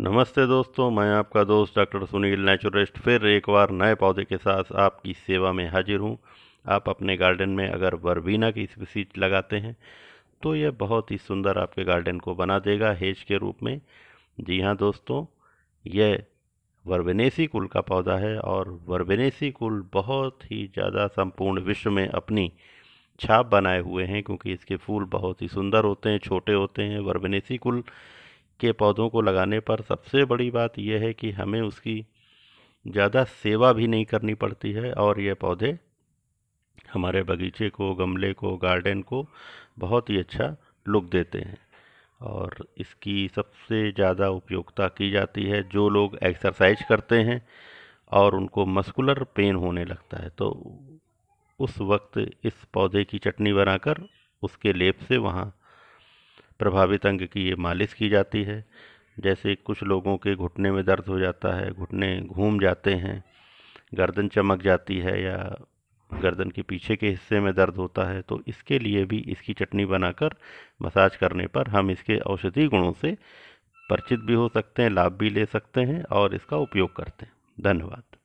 नमस्ते दोस्तों मैं आपका दोस्त डॉक्टर सुनील नेचुरिस्ट फिर एक बार नए पौधे के साथ आपकी सेवा में हाजिर हूँ आप अपने गार्डन में अगर वर्वीना की स्पीसीज लगाते हैं तो यह बहुत ही सुंदर आपके गार्डन को बना देगा हेज के रूप में जी हाँ दोस्तों यह वर्वेनेसी कुल का पौधा है और वर्वेनेसी कुल बहुत ही ज़्यादा संपूर्ण विश्व में अपनी छाप बनाए हुए हैं क्योंकि इसके फूल बहुत ही सुंदर होते हैं छोटे होते हैं वर्वेनेसी कुल के पौधों को लगाने पर सबसे बड़ी बात यह है कि हमें उसकी ज़्यादा सेवा भी नहीं करनी पड़ती है और ये पौधे हमारे बगीचे को गमले को गार्डन को बहुत ही अच्छा लुक देते हैं और इसकी सबसे ज़्यादा उपयोगिता की जाती है जो लोग एक्सरसाइज करते हैं और उनको मस्कुलर पेन होने लगता है तो उस वक्त इस पौधे की चटनी बनाकर उसके लेप से वहाँ प्रभावित अंग की ये मालिश की जाती है जैसे कुछ लोगों के घुटने में दर्द हो जाता है घुटने घूम जाते हैं गर्दन चमक जाती है या गर्दन के पीछे के हिस्से में दर्द होता है तो इसके लिए भी इसकी चटनी बनाकर मसाज करने पर हम इसके औषधि गुणों से परिचित भी हो सकते हैं लाभ भी ले सकते हैं और इसका उपयोग करते हैं धन्यवाद